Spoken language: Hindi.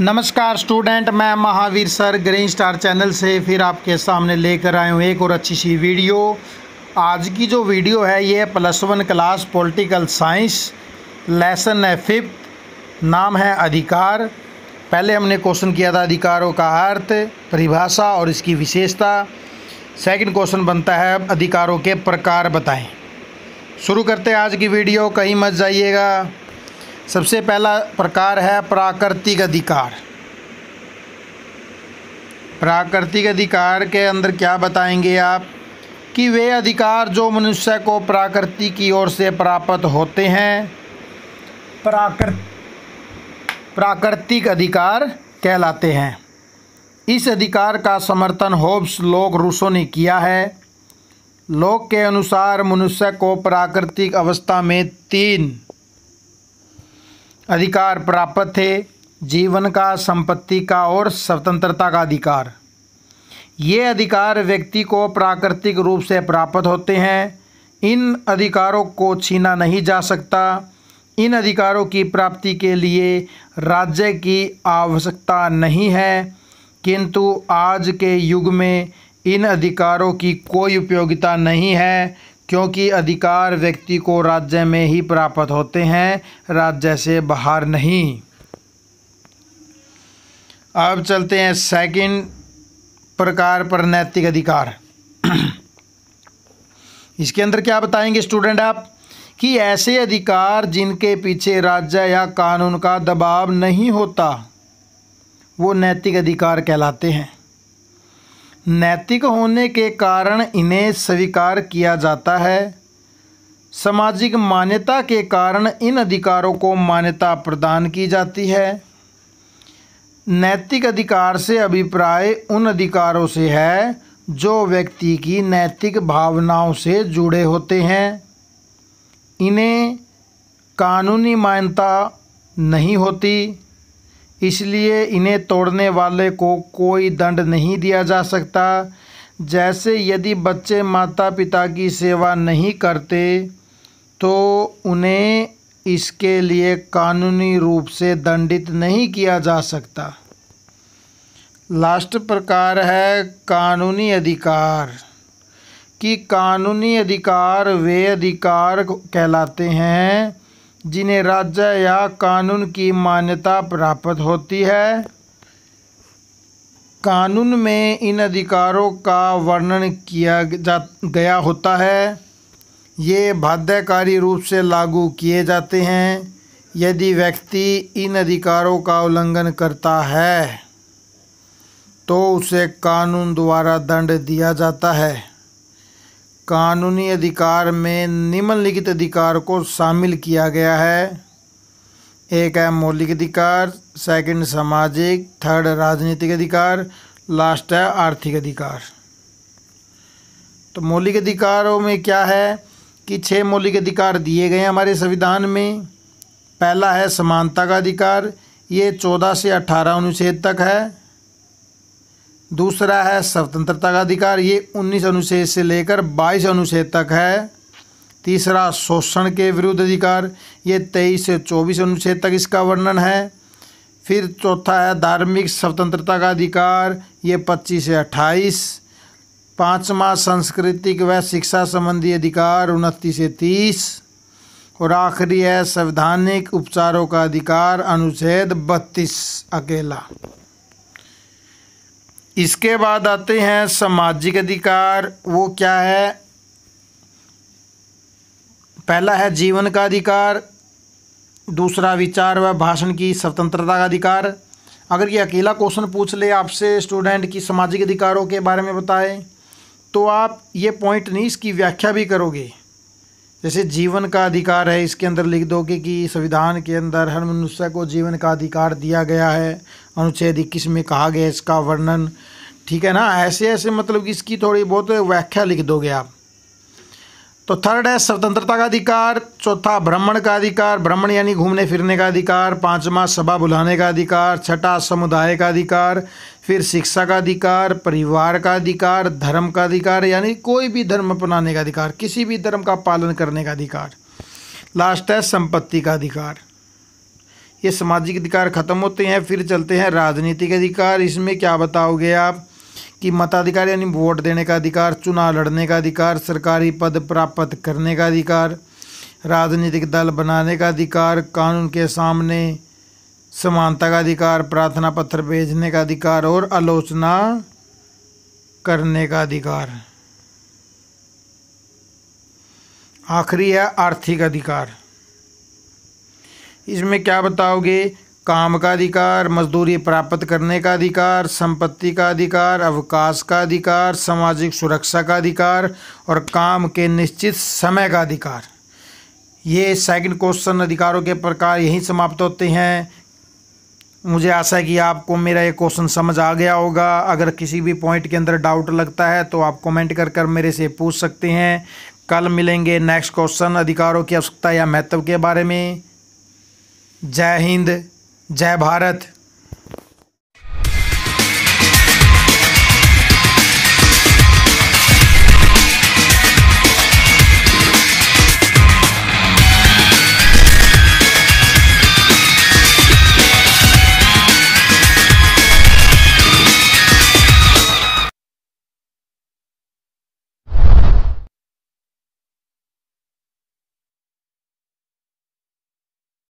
नमस्कार स्टूडेंट मैं Mahavir sir green star channel से फिर आपके सामने लेकर आया हूँ एक और अच्छी सी वीडियो आज की जो वीडियो है ये plus one class political science lesson है फिफ्थ नाम है अधिकार पहले हमने क्वेश्चन किया था अधिकारों का अर्थ परिभाषा और इसकी विशेषता सेकंड क्वेश्चन बनता है अधिकारों के प्रकार बताएँ शुरू करते हैं आज की वीडियो कहीं मत जाइएगा सबसे पहला प्रकार है प्राकृतिक अधिकार प्राकृतिक अधिकार के अंदर क्या बताएंगे आप कि वे अधिकार जो मनुष्य को प्राकृति की ओर से प्राप्त होते हैं प्राकृत प्राकृतिक अधिकार कहलाते हैं इस अधिकार का समर्थन होब्स लोक रूसों ने किया है लोक के अनुसार मनुष्य को प्राकृतिक अवस्था में तीन अधिकार प्राप्त थे जीवन का संपत्ति का और स्वतंत्रता का अधिकार ये अधिकार व्यक्ति को प्राकृतिक रूप से प्राप्त होते हैं इन अधिकारों को छीना नहीं जा सकता इन अधिकारों की प्राप्ति के लिए राज्य की आवश्यकता नहीं है किंतु आज के युग में इन अधिकारों की कोई उपयोगिता नहीं है क्योंकि अधिकार व्यक्ति को राज्य में ही प्राप्त होते हैं राज्य से बाहर नहीं अब चलते हैं सेकंड प्रकार पर नैतिक अधिकार इसके अंदर क्या बताएंगे स्टूडेंट आप कि ऐसे अधिकार जिनके पीछे राज्य या कानून का दबाव नहीं होता वो नैतिक अधिकार कहलाते हैं नैतिक होने के कारण इन्हें स्वीकार किया जाता है सामाजिक मान्यता के कारण इन अधिकारों को मान्यता प्रदान की जाती है नैतिक अधिकार से अभिप्राय उन अधिकारों से है जो व्यक्ति की नैतिक भावनाओं से जुड़े होते हैं इन्हें कानूनी मान्यता नहीं होती इसलिए इन्हें तोड़ने वाले को कोई दंड नहीं दिया जा सकता जैसे यदि बच्चे माता पिता की सेवा नहीं करते तो उन्हें इसके लिए कानूनी रूप से दंडित नहीं किया जा सकता लास्ट प्रकार है कानूनी अधिकार कि कानूनी अधिकार वे अधिकार कहलाते हैं जिन्हें राज्य या कानून की मान्यता प्राप्त होती है कानून में इन अधिकारों का वर्णन किया जा गया होता है ये बाध्यकारी रूप से लागू किए जाते हैं यदि व्यक्ति इन अधिकारों का उल्लंघन करता है तो उसे कानून द्वारा दंड दिया जाता है कानूनी अधिकार में निम्नलिखित अधिकार को शामिल किया गया है एक है मौलिक अधिकार सेकंड सामाजिक थर्ड राजनीतिक अधिकार लास्ट है आर्थिक अधिकार तो मौलिक अधिकारों में क्या है कि छः मौलिक अधिकार दिए गए हैं हमारे संविधान में पहला है समानता का अधिकार ये चौदह से अठारह अनुच्छेद तक है दूसरा है स्वतंत्रता का अधिकार ये उन्नीस अनुच्छेद से लेकर बाईस अनुच्छेद तक है तीसरा शोषण के विरुद्ध अधिकार ये तेईस से चौबीस अनुच्छेद तक इसका वर्णन है फिर चौथा है धार्मिक स्वतंत्रता का अधिकार ये पच्चीस से अट्ठाईस पाँचवा सांस्कृतिक व शिक्षा संबंधी अधिकार उनतीस से तीस और आखिरी है संवैधानिक उपचारों का अधिकार अनुच्छेद बत्तीस अकेला इसके बाद आते हैं सामाजिक अधिकार वो क्या है पहला है जीवन का अधिकार दूसरा विचार व भाषण की स्वतंत्रता का अधिकार अगर ये अकेला क्वेश्चन पूछ ले आपसे स्टूडेंट की सामाजिक अधिकारों के बारे में बताएं तो आप ये पॉइंट नहीं इसकी व्याख्या भी करोगे जैसे जीवन का अधिकार है इसके अंदर लिख दोगे कि संविधान के अंदर हर मनुष्य को जीवन का अधिकार दिया गया है अनुच्छेद इक्कीस में कहा गया इसका वर्णन ठीक है ना ऐसे ऐसे मतलब इसकी थोड़ी बहुत व्याख्या लिख दोगे आप तो थर्ड है स्वतंत्रता का अधिकार चौथा भ्रमण का अधिकार भ्रमण यानी घूमने फिरने का अधिकार पांचवा सभा बुलाने का अधिकार छठा समुदाय का अधिकार फिर शिक्षा का अधिकार परिवार का अधिकार धर्म का अधिकार यानी कोई भी धर्म अपनाने का अधिकार किसी भी धर्म का पालन करने का अधिकार लास्ट है संपत्ति का अधिकार ये सामाजिक अधिकार खत्म होते हैं फिर चलते हैं राजनीतिक अधिकार इसमें क्या बताओगे आप कि मताधिकार यानी वोट देने का अधिकार चुनाव लड़ने का अधिकार सरकारी पद प्राप्त करने का अधिकार राजनीतिक दल बनाने का अधिकार कानून के सामने समानता का अधिकार प्रार्थना पत्र भेजने का अधिकार और आलोचना करने का अधिकार आखिरी है आर्थिक अधिकार इसमें क्या बताओगे काम का अधिकार मजदूरी प्राप्त करने का अधिकार संपत्ति का अधिकार अवकाश का अधिकार सामाजिक सुरक्षा का अधिकार और काम के निश्चित समय का अधिकार ये सेकंड क्वेश्चन अधिकारों के प्रकार यहीं समाप्त होते हैं मुझे आशा है कि आपको मेरा ये क्वेश्चन समझ आ गया होगा अगर किसी भी पॉइंट के अंदर डाउट लगता है तो आप कमेंट कर कर मेरे से पूछ सकते हैं कल मिलेंगे नेक्स्ट क्वेश्चन अधिकारों की आवश्यकता या महत्व के बारे में जय हिंद जय भारत